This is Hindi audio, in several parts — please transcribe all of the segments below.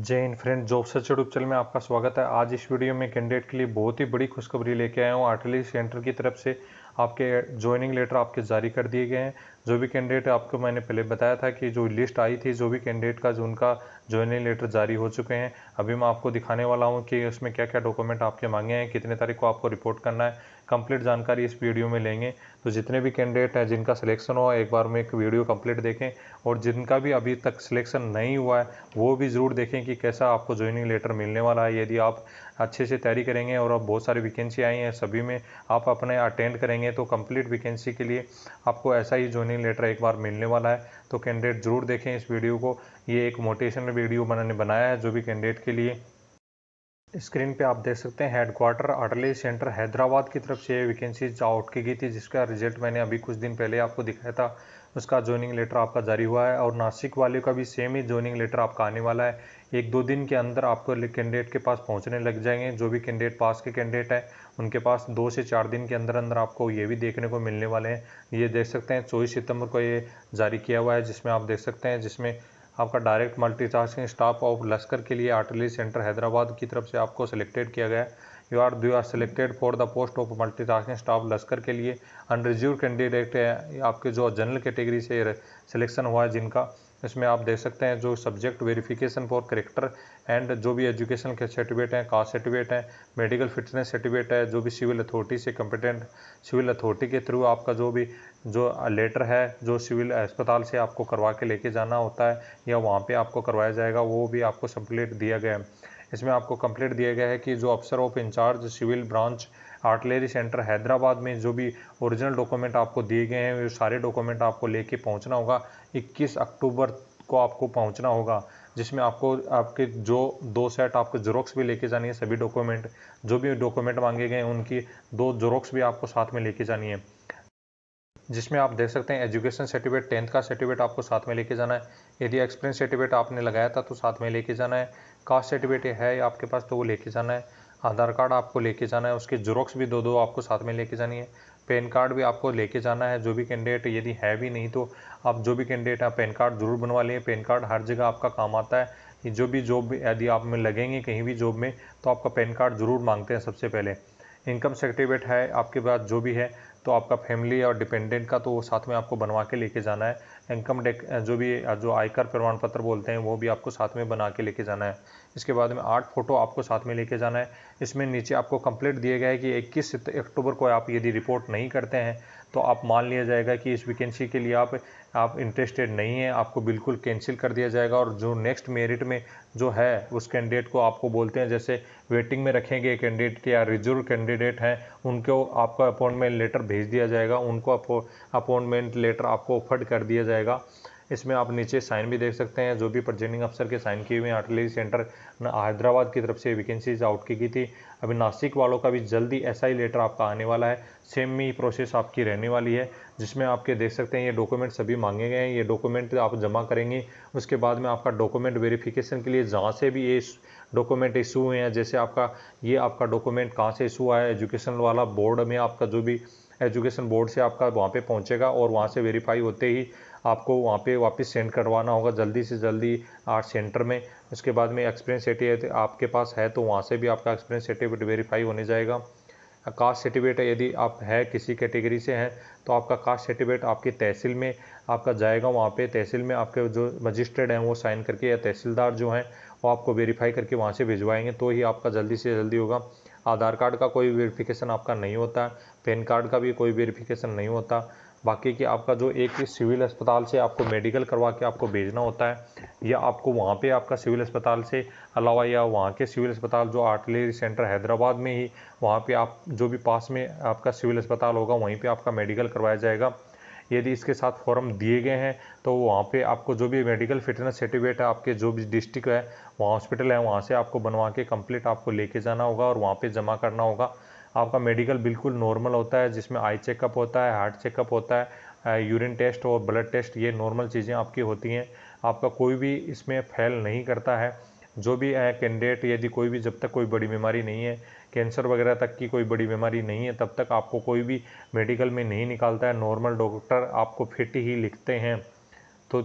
जय इन friend job search YouTube channel में आपका स्वागत है आज इस वीडियो में कैंडिडेट के लिए बहुत ही बड़ी खुशखबरी लेके आया हूँ आर्टिलरी सेंटर की तरफ से आपके ज्वाइनिंग लेटर आपके जारी कर दिए गए हैं जो भी कैंडिडेट आपको मैंने पहले बताया था कि जो लिस्ट आई थी जो भी कैंडिडेट का जो उनका ज्वाइनिंग लेटर जारी हो चुके हैं अभी मैं आपको दिखाने वाला हूँ कि उसमें क्या क्या डॉक्यूमेंट आपके मांगे हैं कितने तारीख को आपको रिपोर्ट करना है कंप्लीट जानकारी इस वीडियो में लेंगे तो जितने भी कैंडिडेट हैं जिनका सिलेक्शन हुआ एक बार में एक वीडियो कंप्लीट देखें और जिनका भी अभी तक सिलेक्शन नहीं हुआ है वो भी ज़रूर देखें कि कैसा आपको ज्वाइनिंग लेटर मिलने वाला है यदि आप अच्छे से तैयारी करेंगे और अब बहुत सारी वैकेंसी आई हैं सभी में आप अपने अटेंड करेंगे तो कंप्लीट वैकेंसी के लिए आपको ऐसा ही ज्वाइनिंग लेटर एक बार मिलने वाला है तो कैंडिडेट ज़रूर देखें इस वीडियो को ये एक मोटिवेशनल वीडियो मैंने बनाया है जो भी कैंडिडेट के लिए स्क्रीन पे आप देख सकते हैं हेडक्वार्टर आर्टली सेंटर हैदराबाद की तरफ से वैकेंसीज आउट की गई थी जिसका रिजल्ट मैंने अभी कुछ दिन पहले आपको दिखाया था उसका ज्वाइनिंग लेटर आपका जारी हुआ है और नासिक वाले का भी सेम ही ज्वाइनिंग लेटर आपका आने वाला है एक दो दिन के अंदर आपको कैंडिडेट के पास पहुंचने लग जाएंगे जो भी कैंडिडेट पास के कैंडिडेट हैं उनके पास दो से चार दिन के अंदर अंदर आपको ये भी देखने को मिलने वाले हैं ये देख सकते हैं चौबीस सितंबर को ये जारी किया हुआ है जिसमें आप देख सकते हैं जिसमें आपका डायरेक्ट मल्टीटास्किंग स्टाफ ऑफ लश्कर के लिए आर्टिलरी सेंटर हैदराबाद की तरफ से आपको सिलेक्टेड किया गया है you are you are selected for the post of multitasking staff Lashkar के लिए अनरिजर्व कैंडिडेट है आपके जो जनरल कैटेगरी से सिलेक्शन हुआ है जिनका इसमें आप देख सकते हैं जो subject verification for character and जो भी एजुकेशन के सर्टिफिकेट हैं कास्ट सर्टिफिकेट हैं मेडिकल फिटनेस सर्टिफिकेट है जो भी सिविल अथॉरिटी से कंपिटेंट सिविल अथॉरिटी के थ्रू आपका जो भी जो लेटर है जो सिविल अस्पताल से आपको करवा के लेके जाना होता है या वहाँ पे आपको करवाया जाएगा वो भी आपको कंप्लीट दिया गया है इसमें आपको कम्प्लीट दिया गया है कि जो अफसर of incharge civil branch artillery centre Hyderabad में जो भी ओरिजिनल डॉक्यूमेंट आपको दिए गए हैं वो सारे डॉक्यूमेंट आपको लेके पहुंचना होगा 21 अक्टूबर को आपको पहुंचना होगा जिसमें आपको आपके जो दो सेट आपको जोरोक्स भी लेके जानी है सभी डॉक्यूमेंट जो भी डॉक्यूमेंट मांगे गए हैं उनकी दो जोरोक्स भी आपको साथ में लेके जानी है जिसमें आप देख सकते हैं एजुकेशन सर्टिफिकेट टेंथ का सर्टिफिकेट आपको साथ में लेके जाना है यदि एक्सपीरियंस सर्टिफिकेट आपने लगाया था तो साथ में लेके जाना है कास्ट सर्टिफिकेट है आपके पास तो वो लेके जाना है आधार कार्ड आपको लेके जाना है उसके जुरोक्स भी दो दो आपको साथ में लेके जानी है पेन कार्ड भी आपको लेके जाना है जो भी कैंडिडेट यदि है भी नहीं तो आप जो भी कैंडिडेट हैं पेन कार्ड जरूर बनवा लें पेन कार्ड हर जगह आपका काम आता है जो भी जॉब यदि आप में लगेंगे कहीं भी जॉब में तो आपका पेन कार्ड जरूर मांगते हैं सबसे पहले इनकम सर्टिफिकेट है आपके पास जो भी है तो आपका फैमिली और डिपेंडेंट का तो वो साथ में आपको बनवा के लेके जाना है इनकम टैक्स जो भी जो आयकर प्रमाण पत्र बोलते हैं वो भी आपको साथ में बना के लेके जाना है इसके बाद में आठ फ़ोटो आपको साथ में लेके जाना है इसमें नीचे आपको कंप्लीट दिया गया है कि इक्कीस अक्टूबर को आप यदि रिपोर्ट नहीं करते हैं तो आप मान लिया जाएगा कि इस वैकेंसी के लिए आप आप इंटरेस्टेड नहीं हैं आपको बिल्कुल कैंसिल कर दिया जाएगा और जो नेक्स्ट मेरिट में जो है उस कैंडिडेट को आपको बोलते हैं जैसे वेटिंग में रखेंगे कैंडिडेट या रिजर्व कैंडिडेट हैं उनको आपका अपॉइंटमेंट लेटर भेज दिया जाएगा उनको अपॉइंटमेंट लेटर आपको ऑफर्ड कर दिया जाएगा इसमें आप नीचे साइन भी देख सकते हैं जो भी प्रेजेंटिंग अफसर के साइन किए हुए आर्टिलरी सेंटर हैदराबाद की तरफ से वैकेंसीज आउट की गई थी अभी नासिक वालों का भी जल्दी ऐसा ही लेटर आपका आने वाला है सेम ही प्रोसेस आपकी रहने वाली है जिसमें आपके देख सकते हैं ये डॉक्यूमेंट सभी मांगे गए हैं ये डॉक्यूमेंट आप जमा करेंगे उसके बाद में आपका डॉक्यूमेंट वेरिफिकेशन के लिए जहाँ से भी ये डॉक्यूमेंट इशू हुए हैं जैसे आपका ये आपका डॉक्यूमेंट कहाँ से इशू हुआ है एजुकेशन वाला बोर्ड में आपका जो भी एजुकेशन बोर्ड से आपका वहाँ पे पहुँचेगा और वहाँ से वेरीफाई होते ही आपको वहाँ पे वापस सेंड करवाना होगा जल्दी से जल्दी आर्ट सेंटर में उसके बाद में एक्सपीरियंस सर्टिफिकेट आपके पास है तो वहाँ से भी आपका एक्सपीरियंस सर्टिफिकेट वेरीफाई होने जाएगा कास्ट सर्टिफिकेट यदि आप है किसी कैटेगरी से हैं तो आपका कास्ट सर्टिफिकेट आपकी तहसील में आपका जाएगा वहाँ पे तहसील में आपके जो मजिस्ट्रेट हैं वो साइन करके या तहसीलदार जो हैं वो आपको वेरीफाई करके वहाँ से भिजवाएंगे तो ही आपका जल्दी से जल्दी होगा आधार कार्ड का कोई वेरिफिकेशन आपका नहीं होता पेन कार्ड का भी कोई वेरिफिकेशन नहीं होता बाकी कि आपका जो एक सिविल अस्पताल से आपको मेडिकल करवा के आपको भेजना होता है या आपको वहाँ पे आपका सिविल अस्पताल से अलावा या वहाँ के सिविल अस्पताल जो आर्टिलरी सेंटर हैदराबाद में ही वहाँ पे आप जो भी पास में आपका सिविल अस्पताल होगा वहीं पे आपका मेडिकल करवाया जाएगा यदि इसके साथ फॉर्म दिए गए हैं तो वहाँ पे आपको जो भी मेडिकल फिटनेस सर्टिफिकेट है आपके जो भी डिस्ट्रिक्ट है वहाँ हॉस्पिटल है वहाँ से आपको बनवा के कंप्लीट आपको लेके जाना होगा और वहाँ पे जमा करना होगा आपका मेडिकल बिल्कुल नॉर्मल होता है जिसमें आई चेकअप होता है हार्ट चेकअप होता है यूरिन टेस्ट और ब्लड टेस्ट ये नॉर्मल चीज़ें आपकी होती हैं आपका कोई भी इसमें फैल नहीं करता है जो भी कैंडिडेट यदि कोई भी जब तक कोई बड़ी बीमारी नहीं है कैंसर वगैरह तक की कोई बड़ी बीमारी नहीं है तब तक आपको कोई भी मेडिकल में नहीं निकालता है नॉर्मल डॉक्टर आपको फिट ही लिखते हैं तो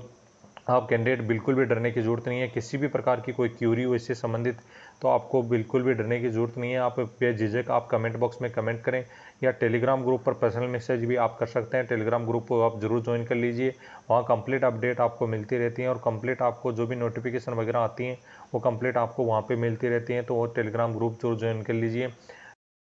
आप कैंडिडेट बिल्कुल भी डरने की ज़रूरत नहीं है किसी भी प्रकार की कोई क्यूरी हो इससे संबंधित तो आपको बिल्कुल भी डरने की ज़रूरत नहीं है आप झिझक आप कमेंट बॉक्स में कमेंट करें या टेलीग्राम ग्रुप पर पर्सनल मैसेज भी आप कर सकते हैं टेलीग्राम ग्रुप को आप जरूर ज्वाइन कर लीजिए वहाँ कंप्लीट अपडेट आपको मिलती रहती है और कंप्लीट आपको जो भी नोटिफिकेशन वगैरह आती हैं वो कंप्लीट आपको वहाँ पर मिलती रहती हैं तो वो टेलीग्राम ग्रुप जरूर ज्वाइन कर लीजिए